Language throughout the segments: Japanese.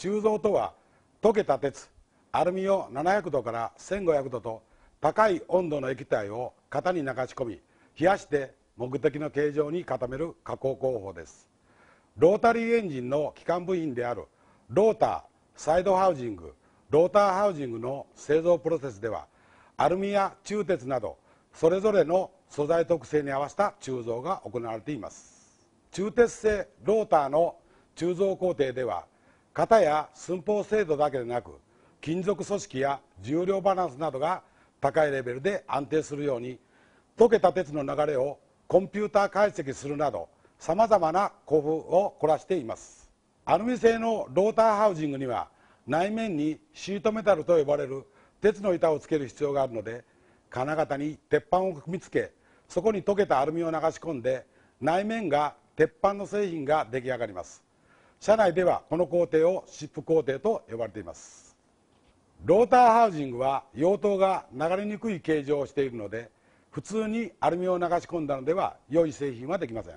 鋳造とは溶けた鉄アルミを700度から1500度と高い温度の液体を型に流し込み冷やして目的の形状に固める加工工法ですロータリーエンジンの基幹部品であるローターサイドハウジングローターハウジングの製造プロセスではアルミや鋳鉄などそれぞれの素材特性に合わせた鋳造が行われています鋳鉄製ローターの鋳造工程では型や寸法精度だけでなく金属組織や重量バランスなどが高いレベルで安定するように溶けた鉄の流れをコンピューター解析するなどさまざまな工夫を凝らしていますアルミ製のローターハウジングには内面にシートメタルと呼ばれる鉄の板をつける必要があるので金型に鉄板を組み付けそこに溶けたアルミを流し込んで内面が鉄板の製品が出来上がります社内ではこの工程をシップ工程と呼ばれていますローターハウジングは溶糖が流れにくい形状をしているので普通にアルミを流し込んだのでは良い製品はできません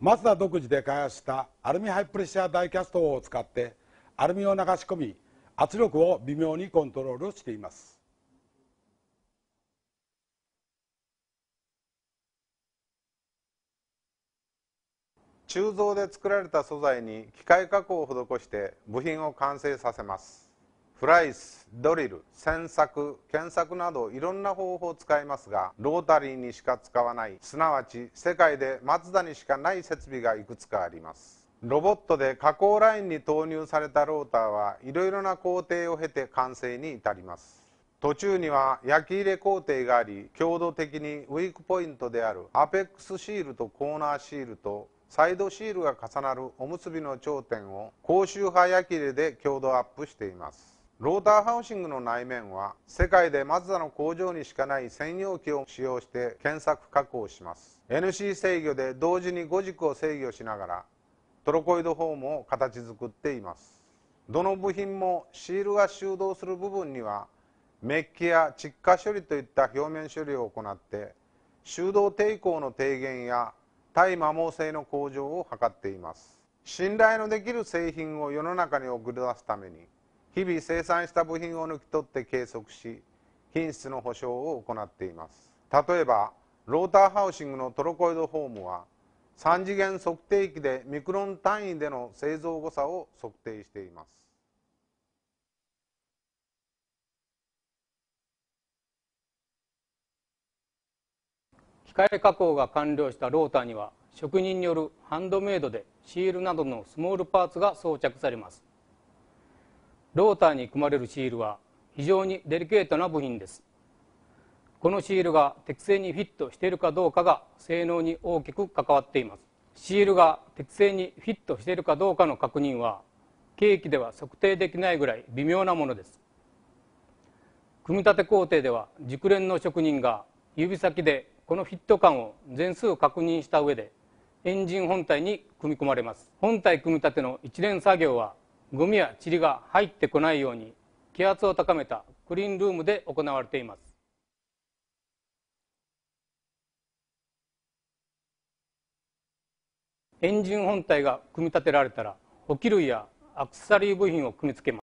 マツダ独自で開発したアルミハイプレッシャーダイキャストを使ってアルミを流し込み圧力を微妙にコントロールしています鋳造で作られた素材に機械加工を施して部品を完成させますフライスドリル洗索検索などいろんな方法を使いますがロータリーにしか使わないすなわち世界でマツダにしかない設備がいくつかありますロボットで加工ラインに投入されたローターはいろいろな工程を経て完成に至ります途中には焼き入れ工程があり強度的にウィークポイントであるアペックスシールとコーナーシールとサイドシールが重なるおむすびの頂点を高周波焼き入れで強度アップしていますローターハウシングの内面は世界でマツダの工場にしかない専用機を使用して検索加工します NC 制御で同時に5軸を制御しながらトロコイドフォームを形作っていますどの部品もシールが収動する部分にはメッキや窒化処理といった表面処理を行って収道抵抗の低減や対摩耗性の向上を図っています信頼のできる製品を世の中に送り出すために日々生産した部品を抜き取って計測し品質の保証を行っています例えばローターハウシングのトロコイドホームは3次元測定器でミクロン単位での製造誤差を測定しています械加工が完了したローターには職人によるハンドメイドでシールなどのスモールパーツが装着されますローターに組まれるシールは非常にデリケートな部品ですこのシールが適正にフィットしているかどうかが性能に大きく関わっていますシールが適正にフィットしているかどうかの確認は計器では測定できないぐらい微妙なものです組み立て工程では熟練の職人が指先でこのフィット感を全数を確認した上でエンジン本体に組み込まれます本体組み立ての一連作業はゴミや塵が入ってこないように気圧を高めたクリーンルームで行われていますエンジン本体が組み立てられたら補給類やアクセサリー部品を組み付けます